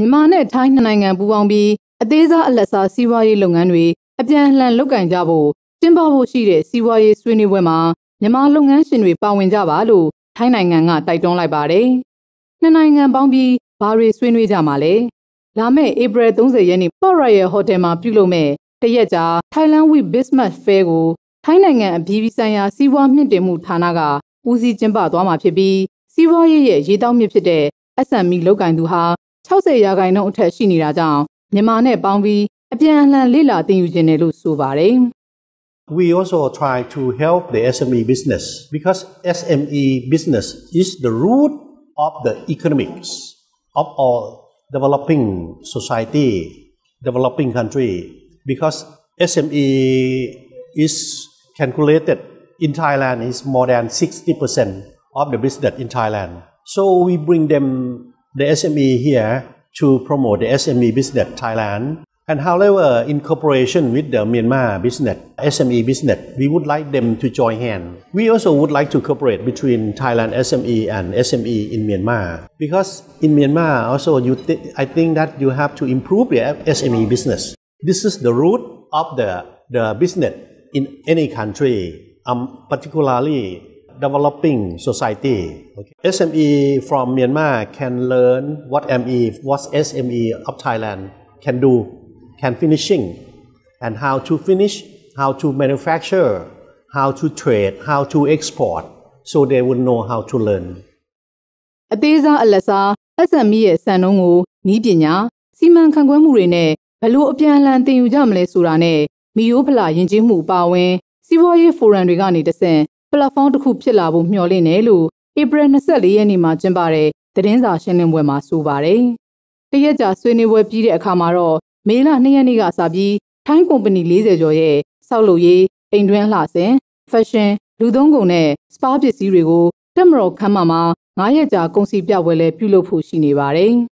မြန်မာနဲ့ထိုင်းနှစ်နိုင်ငံပူးပေါင်းပြီးအသေးစားအလက်စားစီးပွားရေးလုပ်ငန်းတွေအပြန်အလှန်လုပ်ကင်ကြဖို့ကျင်းပဖို့ရှိတဲ့စီးပွားရေးဆွေးနွေးပွဲမှာမြန်မာလုပ်ငန်းရှင်တွေပါဝင်ကြပါလို့ထိုင်းနိုင်ငံကတိုက်တွန်းလိုက်ပါတယ်။နှစ်နိုင်ငံပေါင်းပြီးဘာတွေဆွေးနွေးကြမှာလဲ။လာမယ့်ဧပြီ30ရက်နေ့ပေါ့ရိုင်ယယ်ဟိုတယ်မှာပြုလုပ်မယ့်တရက်ကြာ Thailand Week Business Fair ကိုထိုင်းနိုင်ငံအပြည်ပြည်ဆိုင်ရာစီးပွားမြင့်တင်မှုဌာနကဦးစီးကျင်းပသွားမှာဖြစ်ပြီးစီးပွားရေးရဲ့ရေးတောက်မြစ်ဖြစ်တဲ့ SME လောက်ကန်သူဟာ we also try to help the SME business because SME business is the root of the economics of all developing society, developing country. Because SME is calculated in Thailand is more than 60% of the business in Thailand. So we bring them the SME here to promote the SME business Thailand. And however, in cooperation with the Myanmar business, SME business, we would like them to join hands. We also would like to cooperate between Thailand SME and SME in Myanmar. Because in Myanmar also, you th I think that you have to improve your SME business. This is the root of the, the business in any country, um, particularly developing society. Okay. SME from Myanmar can learn what ME, what SME of Thailand can do, can finishing, and how to finish, how to manufacture, how to trade, how to export, so they will know how to learn. အသေးစားအလက်စား SME ရဲ့စံနှုန်းကိုနည်းပညာစီမံခန့်ခွဲမှုတွေနဲ့ဘလို့အပြန်အလှန်သင်ယူကြမလဲဆိုတာနဲ့မီယိုးဖလာယဉ်ကျေးမှုအပါအဝင်စီးပွားရေးဖိုရမ်တွေကနေတဆင့် platform တစ်ခုဖြစ်လာဖို့မျှော်လင့်တယ်လို့ April 24ရက်နေ့မှာကျင်းပတဲ့သတင်းစာရှင်းလင်းပွဲမှာဆိုပါတယ်။တရက်ကြာဆွေးနွေးပွဲပြီးတဲ့အခါမှာတော့မေလ2ရက်နေ့ကစပြီးထိုင်းကုမ္ပဏီ40ကျော်ရဲ့ဆောက်လုပ်ရေးအိမ်တွင်းလှဆင်ဖက်ရှင်လူသုံးကုန်နဲ့စပါပစ္စည်းတွေကိုတက်မတော်ခမ်းမမှာ9ရက်ကြာကုန်စည်ပြပွဲလဲပြုလုပ်ဖို့ရှိနေပါတယ်။